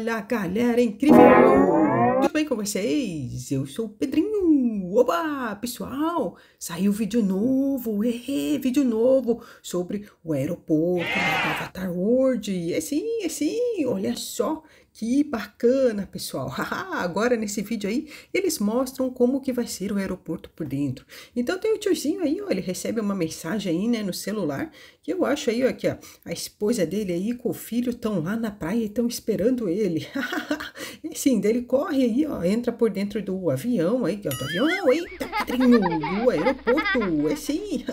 Olha, galera é incrível! Tudo bem com vocês? Eu sou o Pedrinho! Opa pessoal! Saiu vídeo novo, é, vídeo novo sobre o aeroporto Avatar World. É sim, é sim, olha só que bacana, pessoal! Agora nesse vídeo aí, eles mostram como que vai ser o aeroporto por dentro. Então tem o tiozinho aí, ó, ele recebe uma mensagem aí, né, no celular, que eu acho aí, ó, que ó, a esposa dele aí com o filho estão lá na praia e estão esperando ele. e sim, dele corre aí, ó, entra por dentro do avião aí, ó, é do avião, eita, padrinho, do aeroporto, é sim.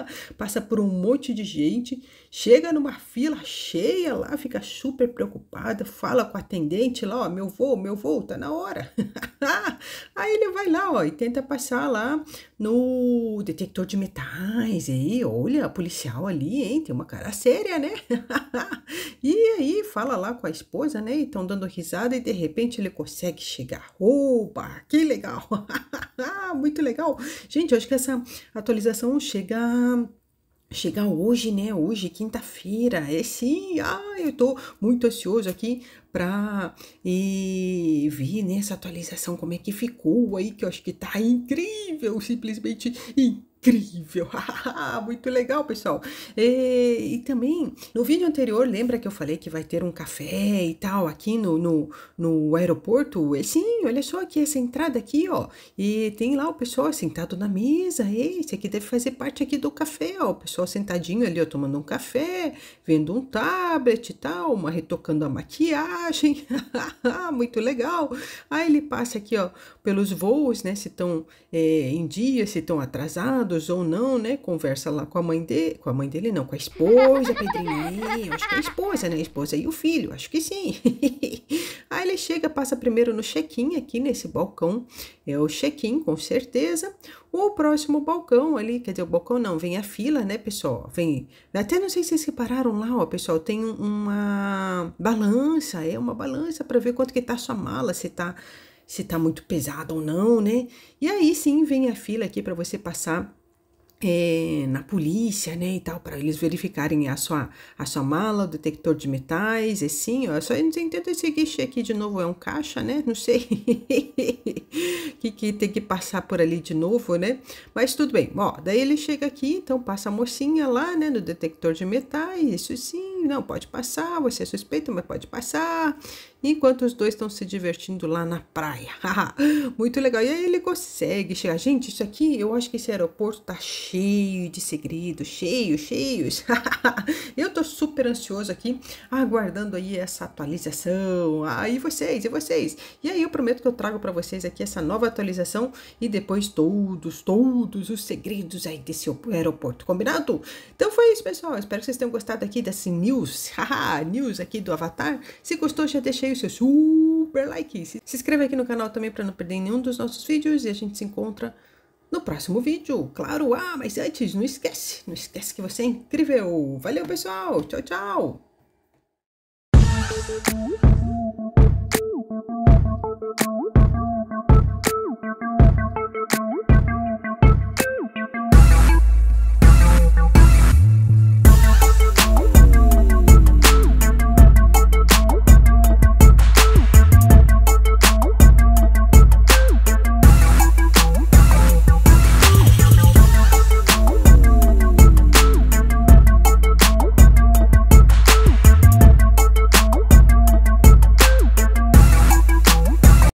Passa por um monte de gente, chega numa fila cheia lá, fica super preocupada, fala com a atendente lá, ó, meu voo, meu voo, tá na hora. aí ele vai lá, ó, e tenta passar lá no detector de metais, e aí, olha, policial ali, hein, tem uma cara séria, né? e aí, fala lá com a esposa, né, e estão dando risada, e de repente ele consegue chegar. Opa, que legal! Ah, muito legal! Gente, acho que essa atualização chega chegar hoje, né? Hoje, quinta-feira, é sim, ah, eu tô muito ansioso aqui pra e, ver nessa né, atualização como é que ficou aí, que eu acho que tá incrível, simplesmente incrível incrível. Muito legal, pessoal. E, e, também, no vídeo anterior, lembra que eu falei que vai ter um café e tal aqui no, no, no aeroporto? E, sim, olha só aqui essa entrada aqui, ó. E tem lá o pessoal sentado na mesa. Esse aqui deve fazer parte aqui do café, ó. O pessoal sentadinho ali, ó, tomando um café, vendo um tablet e tal, uma retocando a maquiagem. Muito legal. Aí ele passa aqui, ó, pelos voos, né? Se estão é, eh, em dia, se estão atrasados casados ou não, né? Conversa lá com a mãe dele, com a mãe dele não, com a esposa, Pedrinho, acho que é a esposa, né? A esposa e o filho, acho que sim. Aí ele chega, passa primeiro no check-in aqui nesse balcão, é o check-in com certeza. O próximo balcão ali, quer dizer, o balcão não, vem a fila, né, pessoal? Vem, até não sei se vocês repararam lá, ó, pessoal, tem uma balança, é uma balança para ver quanto que tá a sua mala, se tá se tá muito pesado ou não, né? E aí sim vem a fila aqui para você passar é, na polícia, né, e tal, para eles verificarem a sua, a sua mala, o detector de metais, e sim, ó, só não entendo esse guichê aqui de novo, é um caixa, né, não sei, que, que tem que passar por ali de novo, né, mas tudo bem, ó, daí ele chega aqui, então passa a mocinha lá, né, no detector de metais, isso sim, não, pode passar, você é suspeito, mas pode passar. Enquanto os dois estão se divertindo lá na praia. Muito legal. E aí ele consegue chegar. Gente, isso aqui, eu acho que esse aeroporto tá cheio de segredos, cheio, cheios. eu tô super ansioso aqui, aguardando aí essa atualização. Aí ah, vocês, e vocês. E aí eu prometo que eu trago para vocês aqui essa nova atualização e depois todos, todos os segredos aí desse aeroporto. Combinado? Então foi isso, pessoal. Espero que vocês tenham gostado aqui desse new news, haha, news aqui do Avatar. Se gostou, já deixa aí o seu super like. Se, se inscreve aqui no canal também para não perder nenhum dos nossos vídeos e a gente se encontra no próximo vídeo. Claro, ah, mas antes, não esquece, não esquece que você é incrível. Valeu, pessoal. Tchau, tchau.